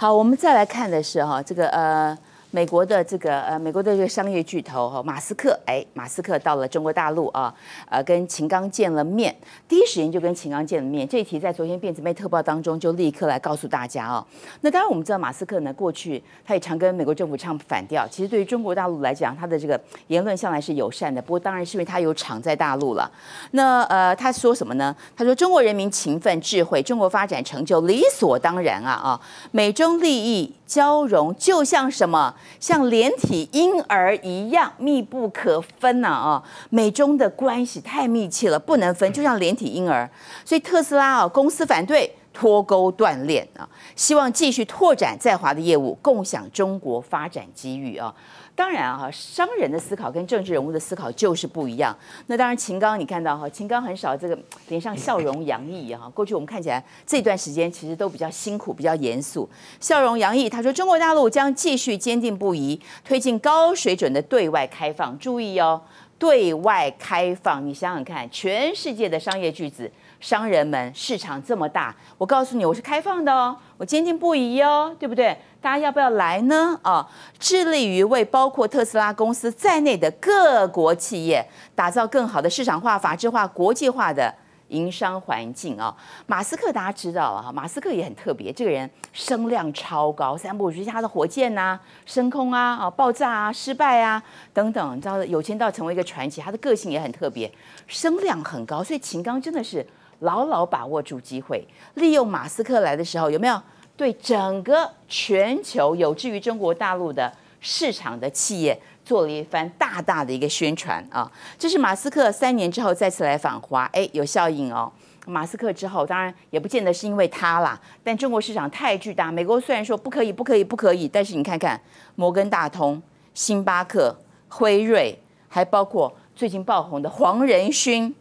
好，我们再来看的是哈，这个呃。美国的这个呃，美国的这个商业巨头哈，马斯克哎，马斯克到了中国大陆啊，呃，跟秦刚见了面，第一时间就跟秦刚见了面。这一题在昨天《辫子妹特报》当中就立刻来告诉大家啊。那当然我们知道马斯克呢，过去他也常跟美国政府唱反调，其实对于中国大陆来讲，他的这个言论向来是友善的，不过当然是因为他有厂在大陆了。那呃，他说什么呢？他说：“中国人民勤奋智慧，中国发展成就理所当然啊啊，美中利益。”交融就像什么，像连体婴儿一样密不可分呐啊，美中的关系太密切了，不能分，就像连体婴儿。所以特斯拉啊，公司反对。脱钩断链啊，希望继续拓展在华的业务，共享中国发展机遇啊。当然啊，商人的思考跟政治人物的思考就是不一样。那当然，秦刚，你看到哈，秦刚很少这个脸上笑容洋溢哈。过去我们看起来这段时间其实都比较辛苦，比较严肃，笑容洋溢。他说，中国大陆将继续坚定不移推进高水准的对外开放。注意哦，对外开放，你想想看，全世界的商业巨子。商人们，市场这么大，我告诉你，我是开放的哦，我坚定不移哦，对不对？大家要不要来呢？啊，致力于为包括特斯拉公司在内的各国企业打造更好的市场化、法治化、国际化的营商环境啊！马斯克大家知道啊，马斯克也很特别，这个人声量超高，三步五时的火箭呐升空啊啊爆炸啊失败啊等等，你知道有钱到成为一个传奇，他的个性也很特别，声量很高，所以秦刚真的是。牢牢把握住机会，利用马斯克来的时候，有没有对整个全球有志于中国大陆的市场的企业做了一番大大的一个宣传啊？这是马斯克三年之后再次来访华，哎，有效应哦。马斯克之后，当然也不见得是因为他啦，但中国市场太巨大。美国虽然说不可以、不可以、不可以，但是你看看摩根大通、星巴克、辉瑞，还包括最近爆红的黄仁勋。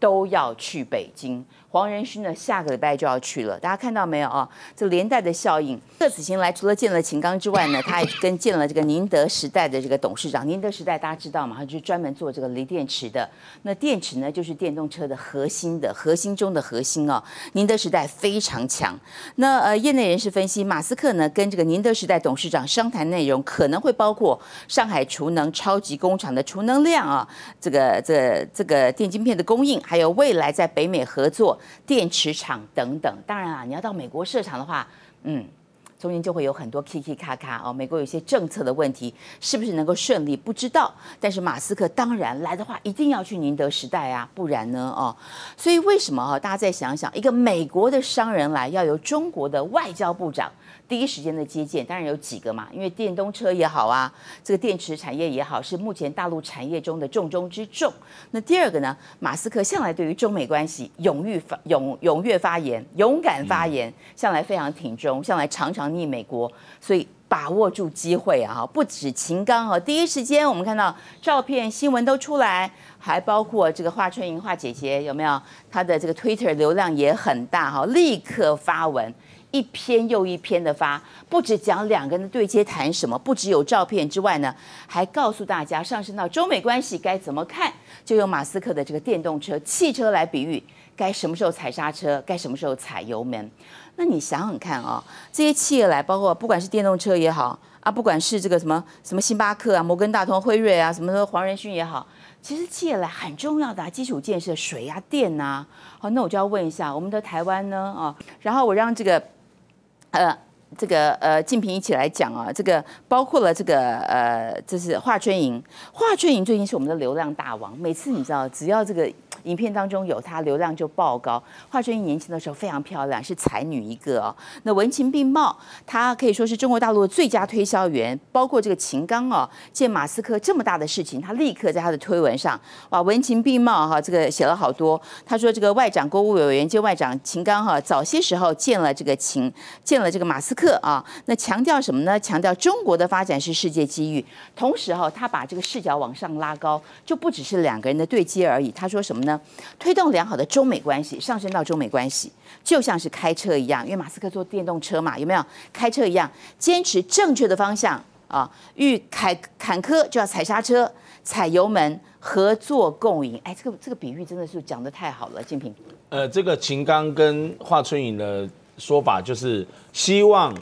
都要去北京。黄仁勋呢，下个礼拜就要去了。大家看到没有啊？这连带的效应。贺子晴来，除了见了秦刚之外呢，他也跟见了这个宁德时代的这个董事长。宁德时代大家知道吗？他就是专门做这个锂电池的。那电池呢，就是电动车的核心的核心中的核心啊。宁德时代非常强。那呃，业内人士分析，马斯克呢跟这个宁德时代董事长商谈内容可能会包括上海储能超级工厂的储能量啊，这个这这个电晶片的供应，还有未来在北美合作。电池厂等等，当然啊，你要到美国设厂的话，嗯。中间就会有很多 K K 卡卡哦，美国有一些政策的问题，是不是能够顺利不知道。但是马斯克当然来的话，一定要去宁德时代啊，不然呢哦。所以为什么啊？大家再想想，一个美国的商人来，要由中国的外交部长第一时间的接见，当然有几个嘛，因为电动车也好啊，这个电池产业也好，是目前大陆产业中的重中之重。那第二个呢？马斯克向来对于中美关系勇于发勇踊跃发言，勇敢发言，向来非常挺中，向来常常。逆美国，所以把握住机会啊！不止秦刚啊，第一时间我们看到照片、新闻都出来，还包括这个华春莹、华姐姐有没有？她的这个 Twitter 流量也很大哈，立刻发文，一篇又一篇的发，不止讲两个人的对接谈什么，不只有照片之外呢，还告诉大家上升到中美关系该怎么看，就用马斯克的这个电动车、汽车来比喻，该什么时候踩刹车，该什么时候踩油门。那你想想看啊，这些企业来，包括不管是电动车也好啊，不管是这个什么什么星巴克啊、摩根大通、辉瑞啊，什么的黄仁勋也好，其实企业来很重要的啊、基础建设，水啊、电啊，好，那我就要问一下我们的台湾呢啊，然后我让这个呃这个呃静平一起来讲啊，这个包括了这个呃，这是华春莹，华春莹最近是我们的流量大王，每次你知道只要这个。影片当中有她，流量就爆高。华春莹年轻的时候非常漂亮，是才女一个。那文情并茂，她可以说是中国大陆的最佳推销员。包括这个秦刚哦，见马斯克这么大的事情，他立刻在他的推文上，哇，文情并茂哈，这个写了好多。他说这个外长国务委员兼外长秦刚哈，早些时候见了这个秦，见了这个马斯克啊。那强调什么呢？强调中国的发展是世界机遇。同时哈，他把这个视角往上拉高，就不只是两个人的对接而已。他说什么？呢？推动良好的中美关系上升到中美关系，就像是开车一样，因为马斯克做电动车嘛，有没有？开车一样，坚持正确的方向啊，遇坎坎坷就要踩刹车、踩油门，合作共赢。哎，这个这个比喻真的是讲的太好了，金平。呃，这个秦刚跟华春莹的说法就是希望，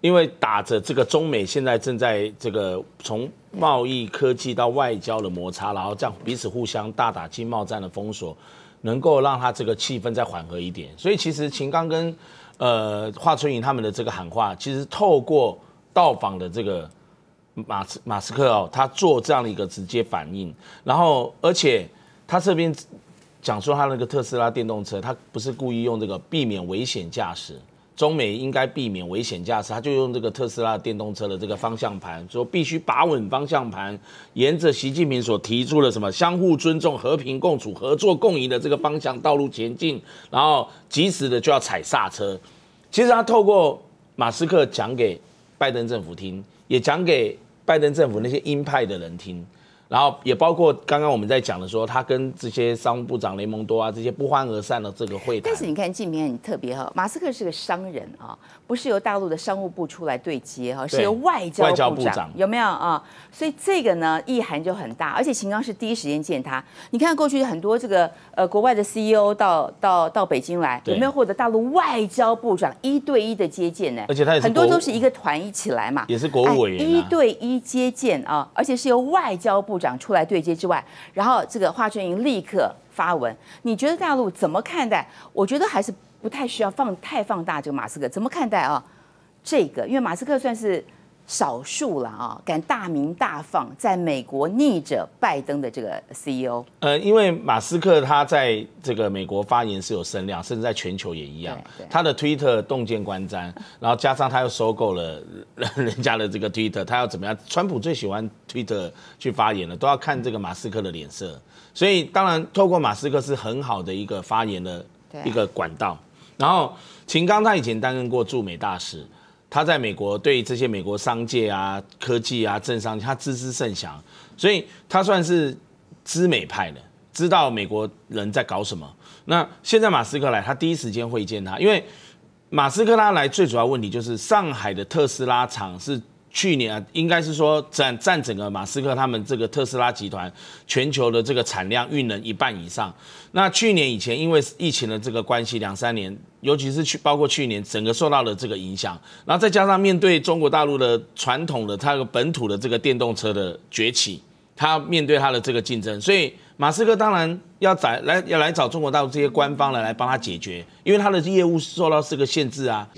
因为打着这个中美现在正在这个从。贸易、科技到外交的摩擦，然后这样彼此互相大打经贸战的封锁，能够让他这个气氛再缓和一点。所以其实秦刚跟呃华春莹他们的这个喊话，其实透过到访的这个马斯马斯克哦，他做这样的一个直接反应，然后而且他这边讲说他那个特斯拉电动车，他不是故意用这个避免危险驾驶。中美应该避免危险驾驶，他就用这个特斯拉电动车的这个方向盘，说必须把稳方向盘，沿着习近平所提出的什么相互尊重、和平共处、合作共赢的这个方向道路前进，然后及时的就要踩刹车。其实他透过马斯克讲给拜登政府听，也讲给拜登政府那些鹰派的人听。然后也包括刚刚我们在讲的说，他跟这些商务部长雷蒙多啊，这些不欢而散的这个会谈。但是你看，习近平特别哈，马斯克是个商人啊，不是由大陆的商务部出来对接哈，是由外交外交部长有没有啊？所以这个呢，意涵就很大。而且秦刚是第一时间见他。你看过去很多这个呃国外的 CEO 到到到北京来，有没有获得大陆外交部长一对一的接见呢？而且他很多都是一个团一起来嘛，也是国务委员啊，一对一接见啊，而且是由外交部。长出来对接之外，然后这个华春莹立刻发文，你觉得大陆怎么看待？我觉得还是不太需要放太放大这个马斯克怎么看待啊？这个因为马斯克算是。少数了啊，敢大鸣大放，在美国逆着拜登的这个 CEO，呃，因为马斯克他在这个美国发言是有声量，甚至在全球也一样。他的 Twitter 动见观瞻，然后加上他又收购了人家的这个 Twitter，他要怎么样？川普最喜欢 Twitter 去发言了，都要看这个马斯克的脸色。所以当然，透过马斯克是很好的一个发言的一个管道。然后，秦刚他以前担任过驻美大使。他在美国对这些美国商界啊、科技啊、政商，他知之甚详，所以他算是知美派的，知道美国人在搞什么。那现在马斯克来，他第一时间会见他，因为马斯克他来最主要问题就是上海的特斯拉厂是。去年啊，应该是说占占整个马斯克他们这个特斯拉集团全球的这个产量运能一半以上。那去年以前因为疫情的这个关系，两三年，尤其是去包括去年整个受到了这个影响。然后再加上面对中国大陆的传统的它的本土的这个电动车的崛起，它面对它的这个竞争，所以马斯克当然要找来要来找中国大陆这些官方来来帮他解决，因为他的业务受到这个限制啊。